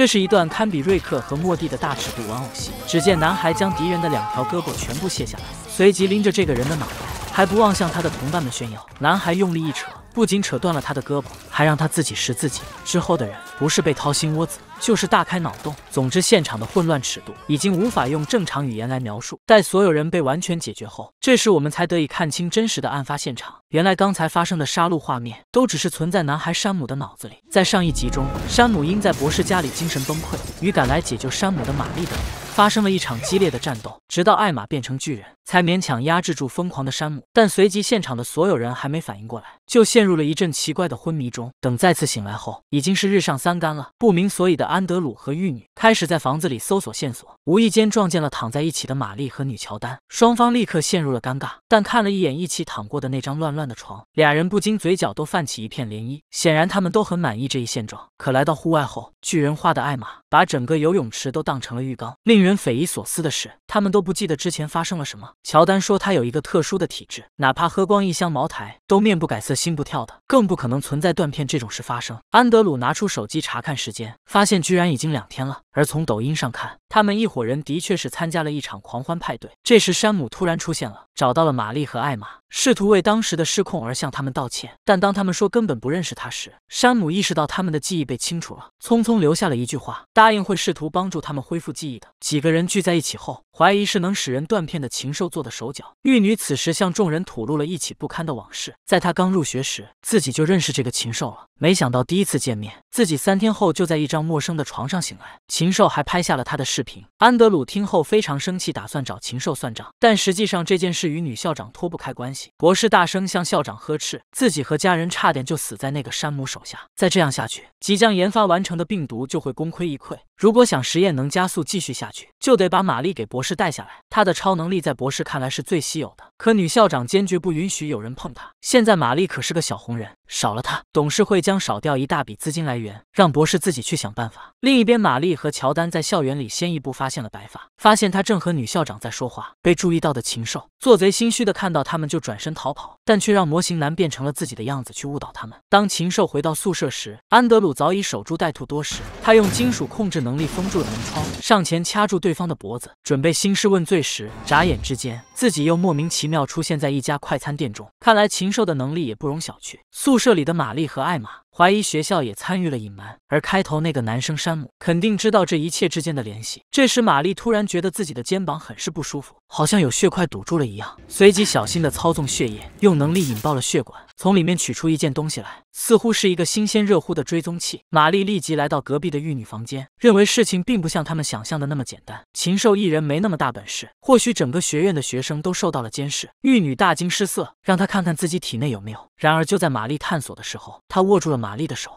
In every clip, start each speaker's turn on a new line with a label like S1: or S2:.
S1: 这是一段堪比瑞克和莫蒂的大尺度玩偶戏。只见男孩将敌人的两条胳膊全部卸下来，随即拎着这个人的脑袋，还不忘向他的同伴们炫耀。男孩用力一扯。不仅扯断了他的胳膊，还让他自己食自己。之后的人不是被掏心窝子，就是大开脑洞。总之，现场的混乱尺度已经无法用正常语言来描述。待所有人被完全解决后，这时我们才得以看清真实的案发现场。原来，刚才发生的杀戮画面都只是存在男孩山姆的脑子里。在上一集中，山姆因在博士家里精神崩溃，与赶来解救山姆的玛丽等人发生了一场激烈的战斗，直到艾玛变成巨人。才勉强压制住疯狂的山姆，但随即现场的所有人还没反应过来，就陷入了一阵奇怪的昏迷中。等再次醒来后，已经是日上三竿了。不明所以的安德鲁和玉女开始在房子里搜索线索，无意间撞见了躺在一起的玛丽和女乔丹，双方立刻陷入了尴尬。但看了一眼一起躺过的那张乱乱的床，俩人不禁嘴角都泛起一片涟漪。显然他们都很满意这一现状。可来到户外后，巨人化的艾玛把整个游泳池都当成了浴缸。令人匪夷所思的是，他们都不记得之前发生了什么。乔丹说：“他有一个特殊的体质，哪怕喝光一箱茅台，都面不改色、心不跳的，更不可能存在断片这种事发生。”安德鲁拿出手机查看时间，发现居然已经两天了。而从抖音上看，他们一伙人的确是参加了一场狂欢派对。这时，山姆突然出现了，找到了玛丽和艾玛，试图为当时的失控而向他们道歉。但当他们说根本不认识他时，山姆意识到他们的记忆被清除了，匆匆留下了一句话：答应会试图帮助他们恢复记忆的。几个人聚在一起后，怀疑是能使人断片的禽兽做的手脚。玉女此时向众人吐露了一起不堪的往事：在她刚入学时，自己就认识这个禽兽了，没想到第一次见面，自己三天后就在一张陌生的床上醒来。禽兽还拍下了他的视频，安德鲁听后非常生气，打算找禽兽算账。但实际上这件事与女校长脱不开关系。博士大声向校长呵斥：“自己和家人差点就死在那个山姆手下，再这样下去，即将研发完成的病毒就会功亏一篑。”如果想实验能加速继续下去，就得把玛丽给博士带下来。她的超能力在博士看来是最稀有的，可女校长坚决不允许有人碰她。现在玛丽可是个小红人，少了她，董事会将少掉一大笔资金来源，让博士自己去想办法。另一边，玛丽和乔丹在校园里先一步发现了白发，发现他正和女校长在说话，被注意到的禽兽做贼心虚的看到他们就转身逃跑，但却让模型男变成了自己的样子去误导他们。当禽兽回到宿舍时，安德鲁早已守株待兔多时，他用金属控制能。能力封住了门窗，上前掐住对方的脖子，准备兴师问罪时，眨眼之间，自己又莫名其妙出现在一家快餐店中。看来禽兽的能力也不容小觑。宿舍里的玛丽和艾玛。怀疑学校也参与了隐瞒，而开头那个男生山姆肯定知道这一切之间的联系。这时，玛丽突然觉得自己的肩膀很是不舒服，好像有血块堵住了一样。随即，小心的操纵血液，用能力引爆了血管，从里面取出一件东西来，似乎是一个新鲜热乎的追踪器。玛丽立即来到隔壁的玉女房间，认为事情并不像他们想象的那么简单。禽兽一人没那么大本事，或许整个学院的学生都受到了监视。玉女大惊失色，让她看看自己体内有没有。然而，就在玛丽探索的时候，他握住了玛丽的手。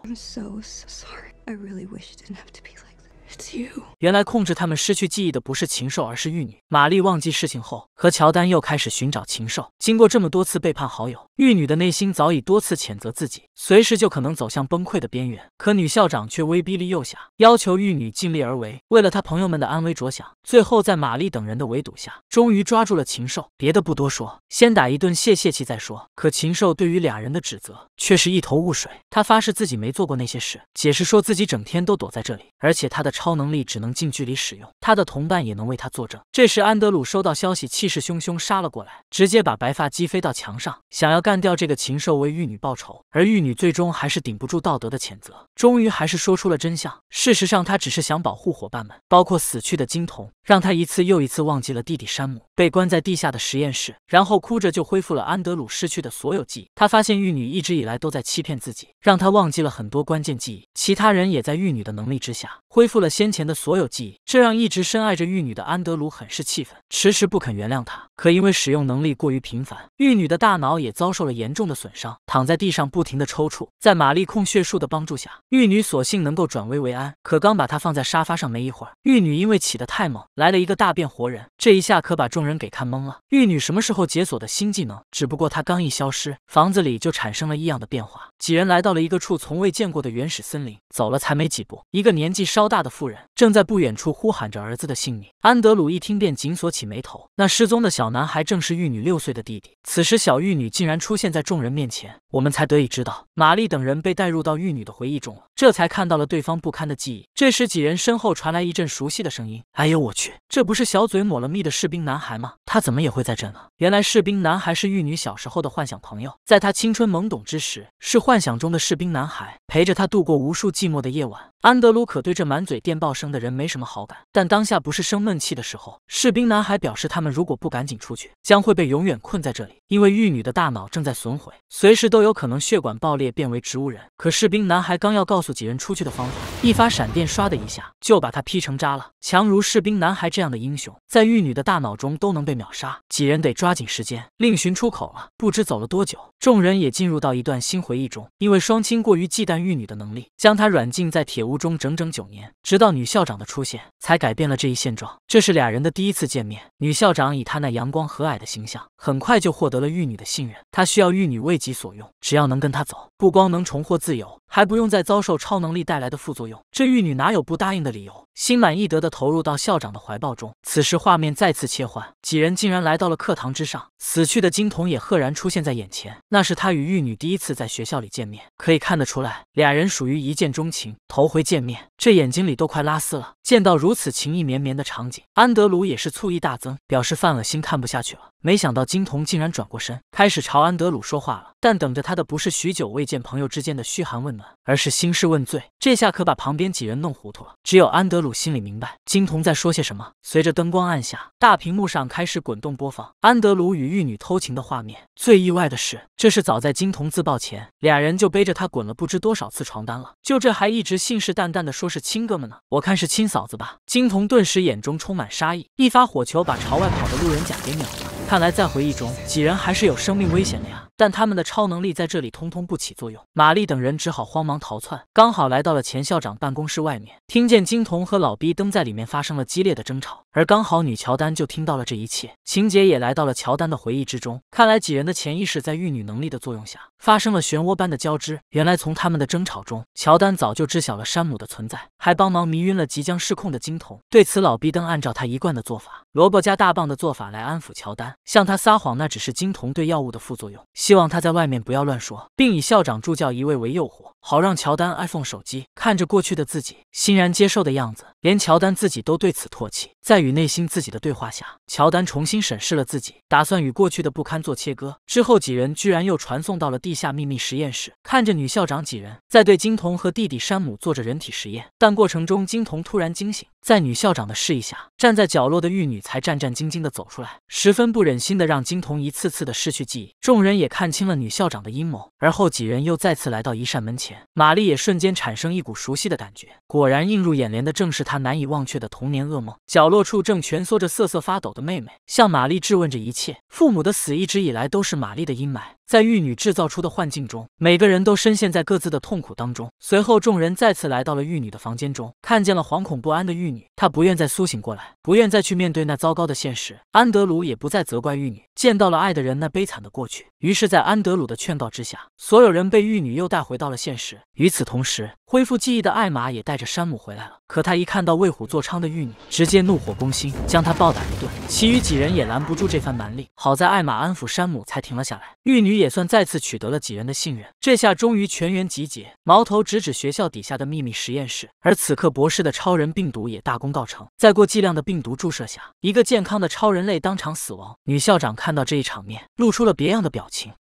S1: 原来控制他们失去记忆的不是禽兽，而是玉女玛丽。忘记事情后，和乔丹又开始寻找禽兽。经过这么多次背叛好友，玉女的内心早已多次谴责自己，随时就可能走向崩溃的边缘。可女校长却威逼利诱下，要求玉女尽力而为，为了她朋友们的安危着想。最后在玛丽等人的围堵下，终于抓住了禽兽。别的不多说，先打一顿泄泄气再说。可禽兽对于俩人的指责，却是一头雾水。他发誓自己没做过那些事，解释说自己整天都躲在这里，而且他的长。超能力只能近距离使用，他的同伴也能为他作证。这时，安德鲁收到消息，气势汹汹杀了过来，直接把白发击飞到墙上，想要干掉这个禽兽，为玉女报仇。而玉女最终还是顶不住道德的谴责，终于还是说出了真相。事实上，他只是想保护伙伴们，包括死去的金童，让他一次又一次忘记了弟弟山姆被关在地下的实验室，然后哭着就恢复了安德鲁失去的所有记忆。他发现玉女一直以来都在欺骗自己，让他忘记了很多关键记忆。其他人也在玉女的能力之下恢复了。先前的所有记忆，这让一直深爱着玉女的安德鲁很是气愤，迟迟不肯原谅她。可因为使用能力过于频繁，玉女的大脑也遭受了严重的损伤，躺在地上不停的抽搐。在玛丽控血术的帮助下，玉女索性能够转危为安。可刚把她放在沙发上没一会儿，玉女因为起得太猛，来了一个大变活人，这一下可把众人给看懵了。玉女什么时候解锁的新技能？只不过她刚一消失，房子里就产生了异样的变化。几人来到了一个处从未见过的原始森林，走了才没几步，一个年纪稍大的。夫人正在不远处呼喊着儿子的姓名。安德鲁一听便紧锁起眉头。那失踪的小男孩正是玉女六岁的弟弟。此时，小玉女竟然出现在众人面前，我们才得以知道玛丽等人被带入到玉女的回忆中了，这才看到了对方不堪的记忆。这时，几人身后传来一阵熟悉的声音：“哎呦我去，这不是小嘴抹了蜜的士兵男孩吗？他怎么也会在这呢？”原来，士兵男孩是玉女小时候的幻想朋友，在他青春懵懂之时，是幻想中的士兵男孩陪着他度过无数寂寞的夜晚。安德鲁可对这满嘴。电报声的人没什么好感，但当下不是生闷气的时候。士兵男孩表示，他们如果不赶紧出去，将会被永远困在这里，因为玉女的大脑正在损毁，随时都有可能血管爆裂，变为植物人。可士兵男孩刚要告诉几人出去的方法，一发闪电唰的一下就把他劈成渣了。强如士兵男孩这样的英雄，在玉女的大脑中都能被秒杀。几人得抓紧时间，另寻出口了。不知走了多久，众人也进入到一段新回忆中，因为双亲过于忌惮玉女的能力，将她软禁在铁屋中整整九年。直到女校长的出现，才改变了这一现状。这是俩人的第一次见面。女校长以她那阳光和蔼的形象，很快就获得了玉女的信任。她需要玉女为己所用，只要能跟她走。不光能重获自由，还不用再遭受超能力带来的副作用。这玉女哪有不答应的理由？心满意得的投入到校长的怀抱中。此时画面再次切换，几人竟然来到了课堂之上。死去的金童也赫然出现在眼前。那是他与玉女第一次在学校里见面，可以看得出来，俩人属于一见钟情。头回见面，这眼睛里都快拉丝了。见到如此情意绵绵的场景，安德鲁也是醋意大增，表示犯恶心，看不下去了。没想到金童竟然转过身，开始朝安德鲁说话了。但等着他的不是许久未见朋友之间的嘘寒问暖，而是兴师问罪。这下可把旁边几人弄糊涂了。只有安德鲁心里明白金童在说些什么。随着灯光暗下，大屏幕上开始滚动播放安德鲁与玉女偷情的画面。最意外的是，这是早在金童自爆前，俩人就背着他滚了不知多少次床单了。就这还一直信誓旦旦的说是亲哥们呢，我看是亲嫂子吧。金童顿时眼中充满杀意，一发火球把朝外跑的路人甲给秒了。看来在回忆中，几人还是有生命危险的呀。但他们的超能力在这里通通不起作用，玛丽等人只好慌忙逃窜，刚好来到了前校长办公室外面，听见金童和老逼登在里面发生了激烈的争吵，而刚好女乔丹就听到了这一切。情节也来到了乔丹的回忆之中，看来几人的潜意识在御女能力的作用下发生了漩涡般的交织。原来从他们的争吵中，乔丹早就知晓了山姆的存在，还帮忙迷晕了即将失控的金童。对此，老逼登按照他一贯的做法。萝卜加大棒的做法来安抚乔丹，向他撒谎那只是金童对药物的副作用，希望他在外面不要乱说，并以校长助教一位为诱惑，好让乔丹 iPhone 手机看着过去的自己欣然接受的样子。连乔丹自己都对此唾弃，在与内心自己的对话下，乔丹重新审视了自己，打算与过去的不堪做切割。之后几人居然又传送到了地下秘密实验室，看着女校长几人在对金童和弟弟山姆做着人体实验，但过程中金童突然惊醒。在女校长的示意下，站在角落的玉女才战战兢兢的走出来，十分不忍心的让金童一次次的失去记忆。众人也看清了女校长的阴谋，而后几人又再次来到一扇门前，玛丽也瞬间产生一股熟悉的感觉，果然映入眼帘的正是她难以忘却的童年噩梦。角落处正蜷缩着瑟瑟发抖的妹妹，向玛丽质问着一切。父母的死一直以来都是玛丽的阴霾。在玉女制造出的幻境中，每个人都深陷在各自的痛苦当中。随后，众人再次来到了玉女的房间中，看见了惶恐不安的玉女。她不愿再苏醒过来，不愿再去面对那糟糕的现实。安德鲁也不再责怪玉女，见到了爱的人那悲惨的过去。于是，在安德鲁的劝告之下，所有人被玉女又带回到了现实。与此同时，恢复记忆的艾玛也带着山姆回来了，可他一看到为虎作伥的玉女，直接怒火攻心，将她暴打一顿。其余几人也拦不住这番蛮力，好在艾玛安抚山姆才停了下来。玉女也算再次取得了几人的信任，这下终于全员集结，矛头直指学校底下的秘密实验室。而此刻博士的超人病毒也大功告成，在过剂量的病毒注射下，一个健康的超人类当场死亡。女校长看到这一场面，露出了别样的表情。